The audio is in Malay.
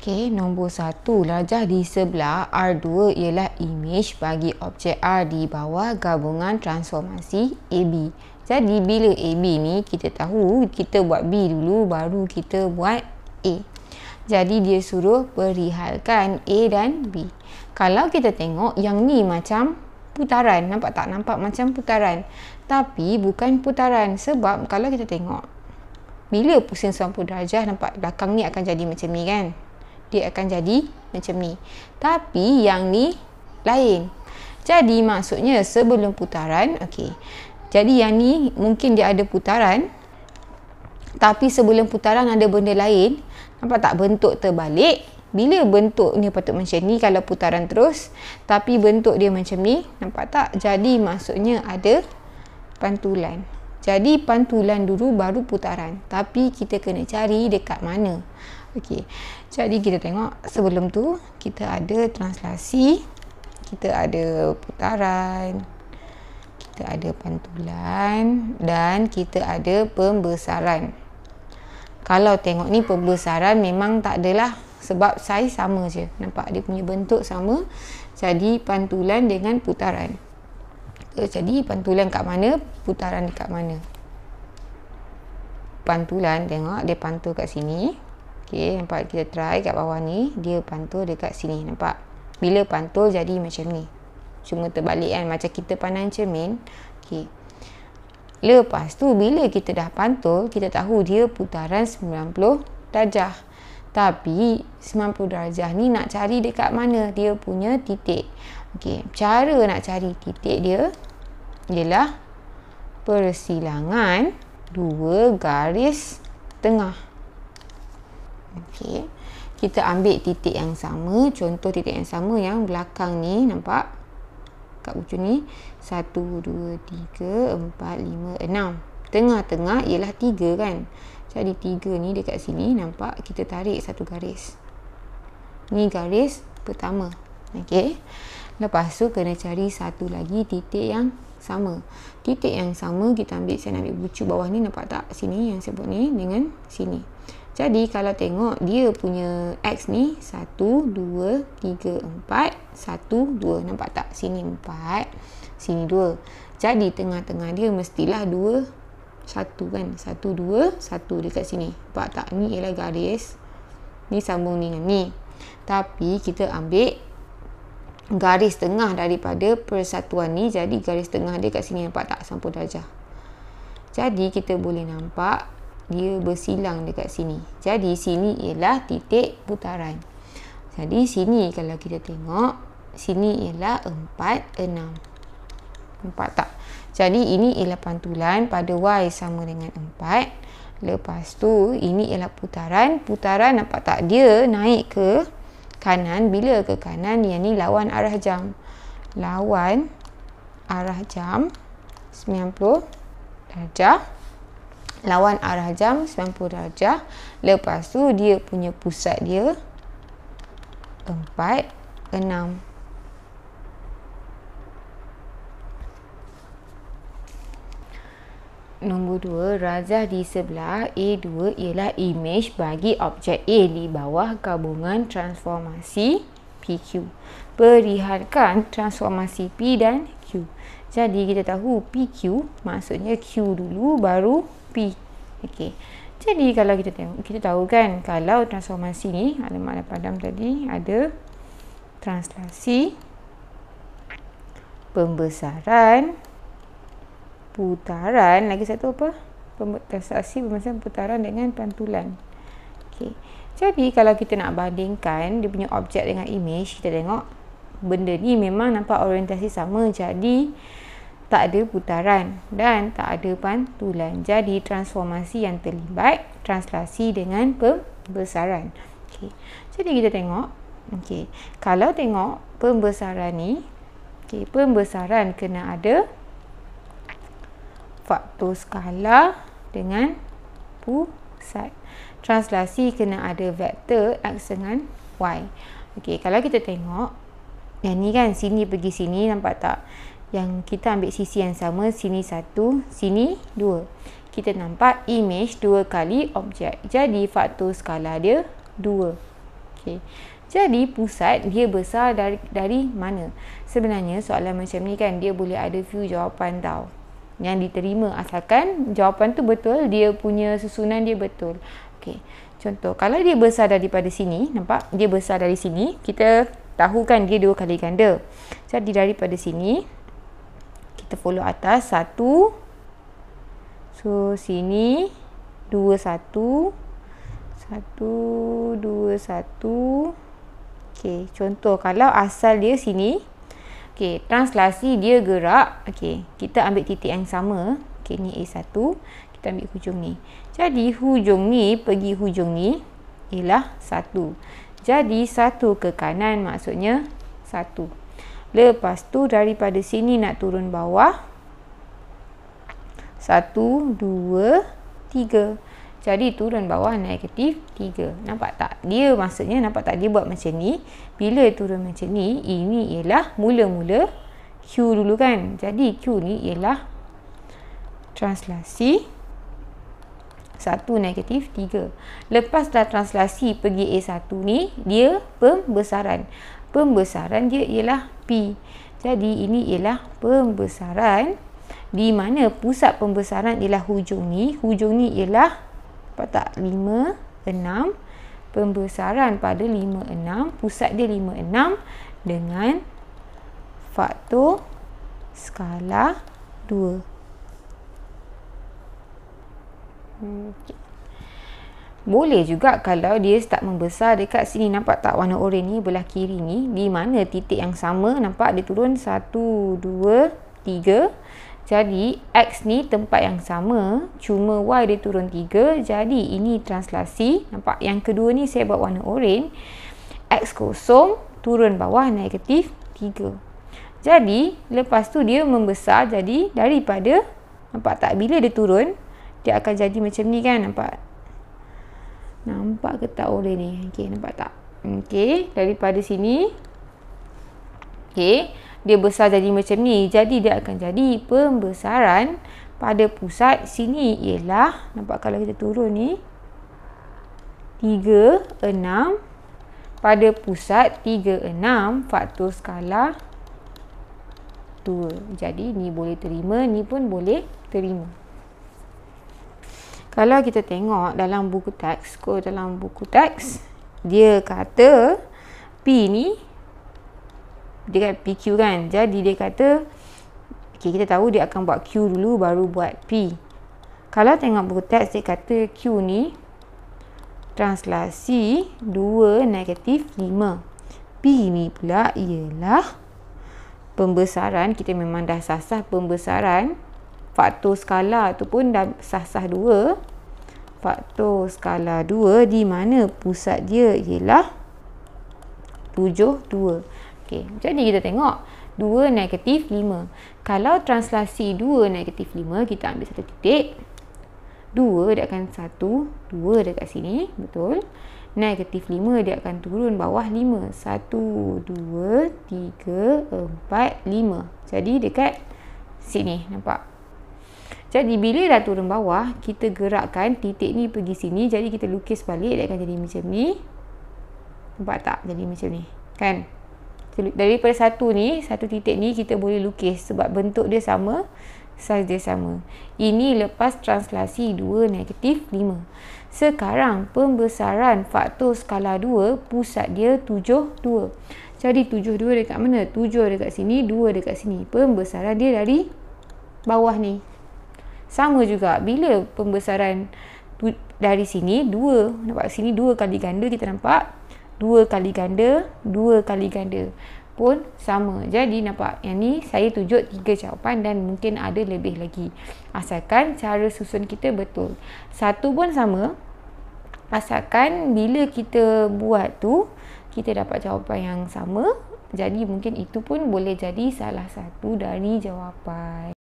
Okey, nombor satu, darjah di sebelah R2 ialah image bagi objek R di bawah gabungan transformasi AB. Jadi, bila AB ni kita tahu, kita buat B dulu baru kita buat A. Jadi, dia suruh perihalkan A dan B. Kalau kita tengok, yang ni macam putaran. Nampak tak? Nampak macam putaran. Tapi, bukan putaran. Sebab, kalau kita tengok, bila pusing 90 darjah, nampak belakang ni akan jadi macam ni kan? dia akan jadi macam ni. Tapi yang ni lain. Jadi maksudnya sebelum putaran, okey. Jadi yang ni mungkin dia ada putaran tapi sebelum putaran ada benda lain. Nampak tak bentuk terbalik? Bila bentuk ni patut macam ni kalau putaran terus, tapi bentuk dia macam ni. Nampak tak? Jadi maksudnya ada pantulan. Jadi pantulan dulu baru putaran. Tapi kita kena cari dekat mana. Okey. Jadi kita tengok sebelum tu kita ada translasi, kita ada putaran, kita ada pantulan dan kita ada pembesaran. Kalau tengok ni pembesaran memang tak adalah sebab saiz sama je. Nampak dia punya bentuk sama. Jadi pantulan dengan putaran. Jadi pantulan kat mana, putaran dekat mana? Pantulan tengok dia pantul kat sini. Okey, nampak kita try kat bawah ni, dia pantul dekat sini, nampak? Bila pantul jadi macam ni. Cuma terbalik kan, macam kita pandang cermin. Okey. Lepas tu, bila kita dah pantul, kita tahu dia putaran 90 darjah. Tapi, 90 darjah ni nak cari dekat mana dia punya titik. Okey, cara nak cari titik dia ialah persilangan dua garis tengah. Okey. Kita ambil titik yang sama, contoh titik yang sama yang belakang ni nampak? Kat ujung ni 1 2 3 4 5 6. Tengah-tengah ialah 3 kan. Jadi 3 ni dekat sini nampak kita tarik satu garis. Ni garis pertama. Okey. Lepas tu kena cari satu lagi titik yang sama. Titik yang sama kita ambil saya nak ambil bucu bawah ni nampak tak? Sini yang sebut ni dengan sini. Jadi kalau tengok dia punya X ni 1, 2, 3, 4 1, nampak tak? Sini 4, sini 2 Jadi tengah-tengah dia mestilah 2, 1 kan 1, 2, 1 dekat sini Nampak tak? Ni ialah garis Ni sambung ni dengan ni Tapi kita ambil Garis tengah daripada persatuan ni Jadi garis tengah dia kat sini nampak tak? Sampul darjah Jadi kita boleh nampak dia bersilang dekat sini. Jadi sini ialah titik putaran. Jadi sini kalau kita tengok, sini ialah 4, 6. Nampak tak? Jadi ini ialah pantulan pada Y sama dengan 4. Lepas tu ini ialah putaran. Putaran nampak tak? Dia naik ke kanan. Bila ke kanan? Yang ni lawan arah jam. Lawan arah jam 90 darjah lawan arah jam 90 darjah lepas tu dia punya pusat dia 4 6 Nombor 2 razah di sebelah A2 ialah imej bagi objek A di bawah gabungan transformasi PQ. Perlihatkan transformasi P dan Q. Jadi kita tahu PQ maksudnya Q dulu baru P. Okey. Jadi kalau kita tengok kita tahu kan kalau transformasi ni alamat alam padam tadi ada translasi pembesaran putaran lagi satu apa? Pembesaran pembesaran putaran dengan pantulan. Okey. Jadi kalau kita nak bandingkan dia punya objek dengan image kita tengok benda ni memang nampak orientasi sama jadi tak ada putaran dan tak ada pantulan jadi transformasi yang terlibat translasi dengan pembesaran okay. jadi kita tengok okay. kalau tengok pembesaran ni okay, pembesaran kena ada faktor skala dengan pusat translasi kena ada vektor x dengan y okay, kalau kita tengok yang ni kan sini pergi sini nampak tak? Yang kita ambil sisi yang sama sini satu, sini dua. Kita nampak image dua kali objek. Jadi faktor skala dia dua. Okay. Jadi pusat dia besar dari dari mana? Sebenarnya soalan macam ni kan dia boleh ada few jawapan tau. Yang diterima asalkan jawapan tu betul, dia punya susunan dia betul. Okey. Contoh kalau dia besar daripada sini, nampak? Dia besar dari sini. Kita tahu kan dia dua kali ganda. Jadi daripada sini kita follow atas satu So sini dua satu satu dua satu 1 contoh kalau asal dia sini okey translasi dia gerak okey kita ambil titik yang sama okey ni A1 kita ambil hujung ni jadi hujung ni pergi hujung ni ialah satu jadi satu ke kanan maksudnya satu. Lepas tu daripada sini nak turun bawah. Satu, dua, tiga. Jadi turun bawah negatif tiga. Nampak tak? Dia maksudnya nampak tak? Dia buat macam ni. Bila turun macam ni, ini ialah mula-mula Q dulu kan. Jadi Q ni ialah translasi. Translasi satu negatif tiga. Lepas dah translasi pergi A1 ni, dia pembesaran. Pembesaran dia ialah P. Jadi ini ialah pembesaran di mana pusat pembesaran ialah hujung ni. Hujung ni ialah apa tak 5 6 pembesaran pada 5 6 pusat dia 5 6 dengan faktor skala 2. Okay. Hmm. Boleh juga kalau dia start membesar dekat sini. Nampak tak warna oranye ni belah kiri ni. Di mana titik yang sama. Nampak dia turun 1, 2, 3. Jadi X ni tempat yang sama. Cuma Y dia turun 3. Jadi ini translasi. Nampak yang kedua ni saya buat warna oranye. X kosong turun bawah negatif 3. Jadi lepas tu dia membesar. Jadi daripada nampak tak bila dia turun dia akan jadi macam ni kan nampak nampak ke tak oleh ni okay nampak tak Okay, daripada sini okay? dia besar jadi macam ni jadi dia akan jadi pembesaran pada pusat sini ialah nampak kalau kita turun ni 3 6 pada pusat 3 6 faktor skala 2 jadi ni boleh terima ni pun boleh terima kalau kita tengok dalam buku teks, ko dalam buku teks, dia kata P ni, dia kata PQ kan. Jadi dia kata, okay, kita tahu dia akan buat Q dulu baru buat P. Kalau tengok buku teks, dia kata Q ni translasi 2 negatif 5. P ni pula ialah pembesaran, kita memang dah sasah pembesaran faktor skala tu pun dah sah-sah dua. faktor skala dua di mana pusat dia ialah tujuh dua. okay. jadi kita tengok dua negatif lima. kalau translasi dua negatif lima, kita ambil satu titik dua. dia akan 1 2 dekat sini betul negatif lima dia akan turun bawah lima satu dua tiga empat lima. jadi dekat sini nampak jadi bila dah turun bawah, kita gerakkan titik ni pergi sini. Jadi kita lukis balik, dia akan jadi macam ni. Nampak tak? Jadi macam ni. Kan? Daripada satu ni, satu titik ni kita boleh lukis sebab bentuk dia sama, saiz dia sama. Ini lepas translasi 2 negatif 5. Sekarang pembesaran faktor skala 2, pusat dia 7, 2. Jadi 7, 2 dekat mana? 7 dekat sini, 2 dekat sini. Pembesaran dia dari bawah ni sama juga bila pembesaran dari sini dua nampak sini dua kali ganda kita nampak dua kali ganda dua kali ganda pun sama jadi nampak yang ni saya tunjuk tiga jawapan dan mungkin ada lebih lagi asalkan cara susun kita betul satu pun sama asalkan bila kita buat tu kita dapat jawapan yang sama jadi mungkin itu pun boleh jadi salah satu dari jawapan